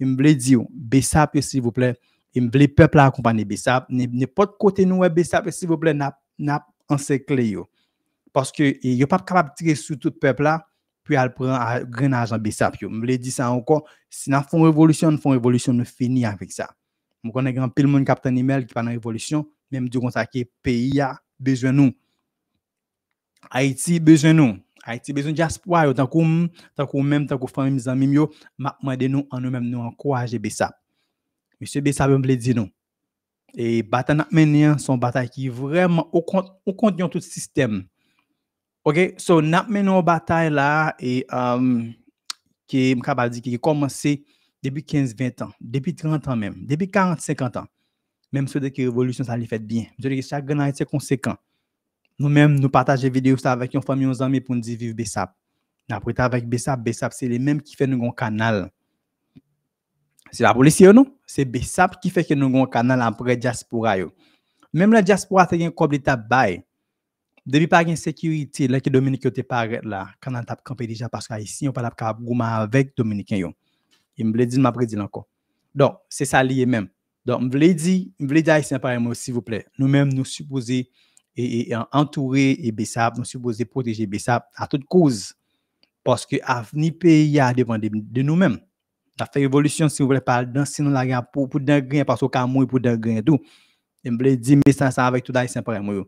Il me dire, Bessap, s'il vous plaît, il me peuple à accompagner Bessap. de côté nous, Bessap, s'il vous plaît, n'a pas encerclé. Parce que il n'est pas capable de tirer sur tout le peuple là, puis elle prend un grand en Bessap. il me dit ça encore, si nous faisons révolution, nous faisons révolution, nous finissons avec ça. Je connais grand pile monde capitaine email qui parle de révolution, même du consacré pays a besoin nous. Haïti besoin nous. Haïti besoin de diaspora, tant qu'on même, tant qu'on famille, mes amis, yo, m'a demandé nous, en nous même nous encourager Bessa. Monsieur Bessa, me plaisir nous. Et bataille n'a mené, son bataille qui vraiment, au compte, au tout tout système. Ok, so n'a mené une bataille là, et, um, qui, m'kabal qui a commencé depuis 15, 20 ans, depuis 30 ans même, depuis 40, 50 ans. Même si de révolution, ça les fait bien. Je dis que chaque a est conséquent nous-mêmes, nous partager vidéo ça avec une famille, nos amis pour nous dire vivre Bessap. Après, avec Bessap, Bessap, c'est les mêmes qui fait nous un canal. C'est la police, non? C'est Bessap qui fait que nous avons un canal après diaspora. Même la diaspora, c'est un coble de bail. Depuis pas de sécurité, là, que Dominique était pas là, quand on tape campé déjà, parce qu'ici, on parle de avec Dominique. Yo. Il me l'a dit, il m'a prédit encore. Donc, c'est ça lié même. Donc, je l'ai dit, je voulais dire, s'il vous plaît, nous-mêmes, nous supposons et, et entourer et Bessap, nous supposons protéger Bessap à toute cause. Parce que l'avenir pays a dépend de, nous-mêmes. La fait révolution, si vous voulez, parler dans la guerre pour, pour d'un grain, parce que nous pour d'un grain tout. Je voulais dire, mais ça, ça avec tout d'ailleurs, c'est moi.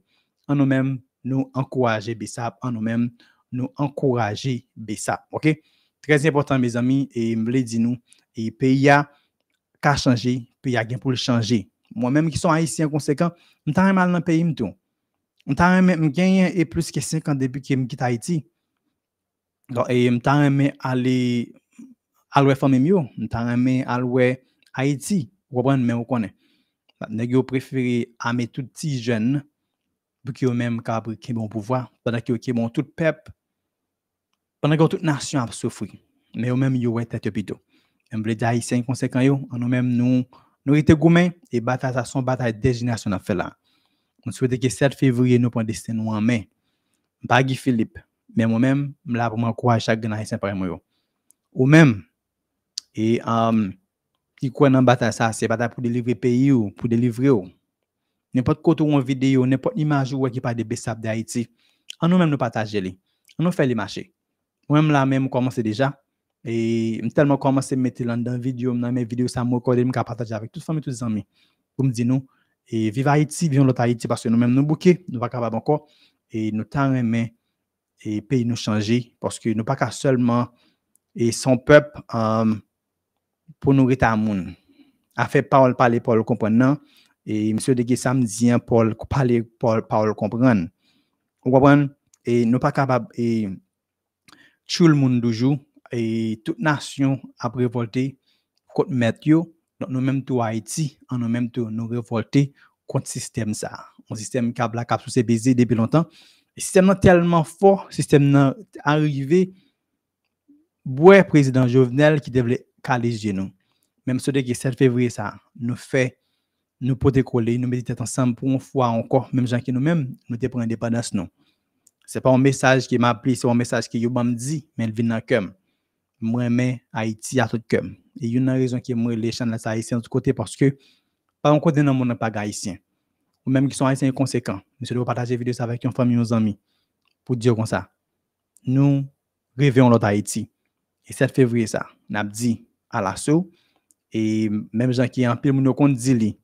En nous-mêmes, nous encourager Bessap, en nous-mêmes, nous encourager Bessap. OK? Très important, mes amis, et je voulais dire, nous, et pays a qu'à changer, pays a gain pour le changer. Moi-même qui suis haïtien conséquent, je suis mal dans le pays, tout. On t'a même gagné et plus que 50 depuis qu'il me quitte Haïti. Donc, et on t'a même aller à l'ouest famille mieux. On t'a même à l'ouest Haïti. Vous comprenez, mais vous connaissez. Bah, nous avons préféré à amener tout petit jeune pour qu'il y même qu'à qui bon pouvoir. Pendant qu'il y ait bon tout peuple. Pendant que toute nation a souffert. Mais vous même, vous êtes hôpitaux. Je veux dire, Haïti, c'est En nous même nous, nous étions gourmets et bataille, ça, son bataille des générations, fait là. On souhaite que 7 février, nous prenions destin en main. Pas Guy Philippe, mais moi-même, là pour m'encourager chaque grand haïtien par moi. Ou même, et um, qui croit dans la bataille, ça, c'est bataille pour délivrer pays ou pour délivrer. N'importe quoi, ou en vidéo, n'importe image ou qui parle de Bessap d'Haïti, on nous même nous partager les. On nous fait les marchés. Moi-même, là, même, commencé déjà. Et tellement commencé à mettre dans vidéo, dans mes vidéos, ça m'a recordé, je partager avec toutes les familles, tous les amis. Pour me dire, nous. Et vive Haïti, vive l'autre Haïti, parce que nous-mêmes nous bouquons, nous ne sommes pas capables encore. Et nous t'en et pays nous changer, parce que nous ne pas qu'à seulement et son peuple euh, pour nourrir ta monde. A fait parole, parler, parole, comprendre. Et M. Degué samedi, Paul, parler, Paul Paul, comprendre. Vous comprenez? Et nous pas capables, et tout le monde toujours, et toute nation a révolté contre Mathieu nous même tout Haïti, en nous même tout nous révolter contre le système ça. Un système qui a black sous baisers depuis longtemps. Le système est tellement fort, le système est arrivé. Boué président Jovenel qui devait caler les nous. Même ce qui 7 février ça, nous fait nous protéger, nous méditer ensemble pour une fois encore, même gens qui nous-mêmes, nous te prenons indépendance nous. Ce n'est pas un message qui m'a appelé, c'est un message qui m'a dit, mais il vient dans le cœur. Haïti à tout comme. » Et il y a une raison qui est moi, les chaînes haïtiens du côté parce que, par un côté, dans mon pas haïtien. Ou même qui sont haïtiens conséquents. Monsieur, doit partager vidéo avec une famille, nos amis. Pour dire comme ça. Nous rêvons l'autre Haïti. Et 7 février, ça, nous avons dit à l'assaut. Et même gens qui en pile, nous compte dit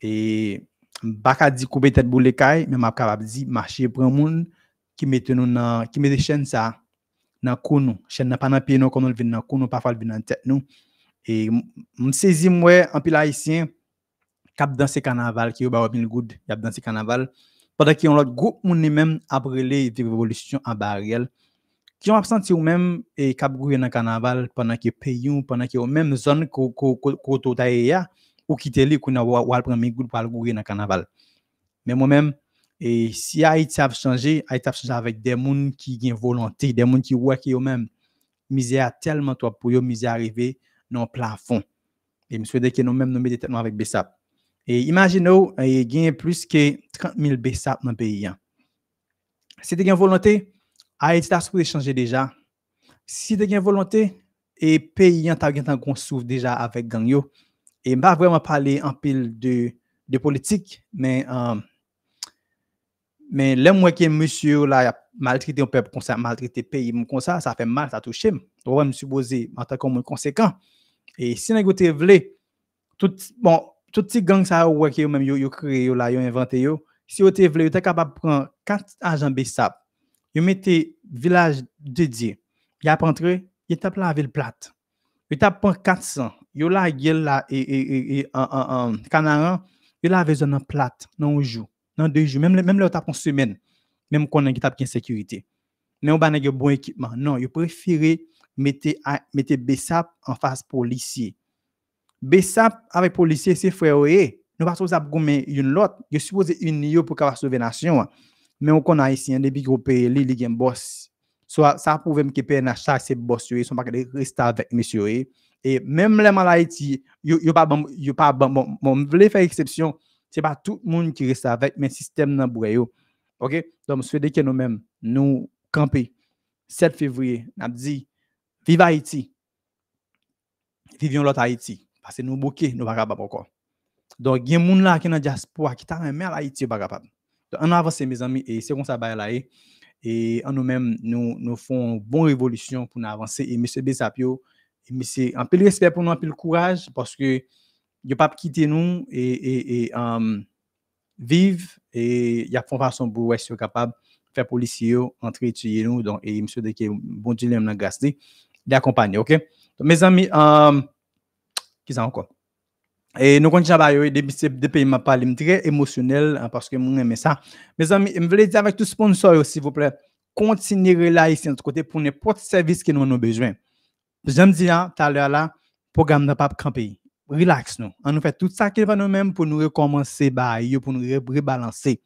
Et, baka dit couper tête boule mais m'a capable dit marcher pour un monde qui mette nous dans qui mette chaîne ça nan kou nou. Chen nan pa nan nou konon vin nan kou nou, pa vin nan tet nou. E msezi mwe, anpi la Haitien, kap dans ces carnaval ki ba au good y a dans ces carnaval pendant qu'il y a l'autre groupe moun même après les révolutions en ki qui ont ou même e nan kanaval, gouye nan carnaval pendant que pays ki que même zone ko tota e ya, ou quitter li qu'on a ou prendre mille good pour gouye carnaval mais moi même et si Haïti a changé, Haïti a changé avec des gens qui ont volonté, des gens qui voient qui eux-mêmes misère tellement toi pour eux, arriver dans le plafond. Et je souhaite que nous nommé nous mettons avec Bessap. Et imaginez eh, il y a plus que 30 000 Bessap dans le pays. Hein. Si tu as volonté, Haïti a souhaité changer déjà. Si tu as volonté, et pays hein, t'a qu'on souffre déjà avec gang Et je ne vais pas vraiment parler en pile de, de politique, mais. Euh, mais les mois que monsieur là, maltraité un peuple comme ça, maltraité pays comme ça, ça fait mal, ça touche. Donc, on me supposer en tant que conséquent. Et si vous voulez, toutes tout, bon, tout petit gang ça, ouais, qui même, yo, créé, là, yo inventé, yo, si vous voulez, vous êtes capable de prendre quatre agents sable, vous mettez village dédié, vous avez entré, vous tapez la ville plate, vous tapez 400, vous la gueule là, et, et, et, en, en, en, canaran, vous la zone plate, non, joue dans deux jours, même, même là, on en semaine, même quand on a une sécurité. Mais on a un bon équipement. Non, je préférer mettre, Bessap en face policier. Bessap avec policier, c'est frère. Nous ne pouvons pas une l'autre. Je suppose une pour pouvoir sauver la nation. Hein. Mais on connaît ici, un débit groupé, les les boss. Soit ça prouve que PNH, achat, c'est boss. Ils sont pas rester avec monsieur. Et même les maladies, ils ne pas bon. Je voulez faire exception. Ce n'est pas tout le monde qui reste avec, mais le système dans le OK? Donc, dès que nous-mêmes, nous camper 7 février, nous dit, vive Haïti. Vivons l'autre Haïti. Parce que nous bouquons, nous ne sommes pas capables encore. Donc, il y a des gens qui sont dans la diaspora, qui sont en Haïti, ne pas capables. Donc, on avance, mes amis, et c'est comme ça, là, eh. et en nous-mêmes, nous, nous faisons une bonne révolution pour nous avancer. Et M. Besapio, et M. un peu respect pour nous, un peu de courage, parce que il n'y a pas de quitter nous et euh, vivre et il y a une façon pour être capable de faire les policiers, de nous donc et de qui Donc, il y a un bon a Mes amis, euh, qui bah, est encore? Nous continuons à parler de ce pays. Je suis très émotionnel hein, parce que moi mais ça. Mes amis, je voulais dire avec tous les sponsors, s'il vous plaît, continuez à notre côté pour n'importe service que nous avons besoin. Je me disais, hein, tout à l'heure, là programme n'a pas de campé relax nous. On nous fait tout ça qu'il va nous-mêmes pour nous recommencer, bah, pour nous rebalancer.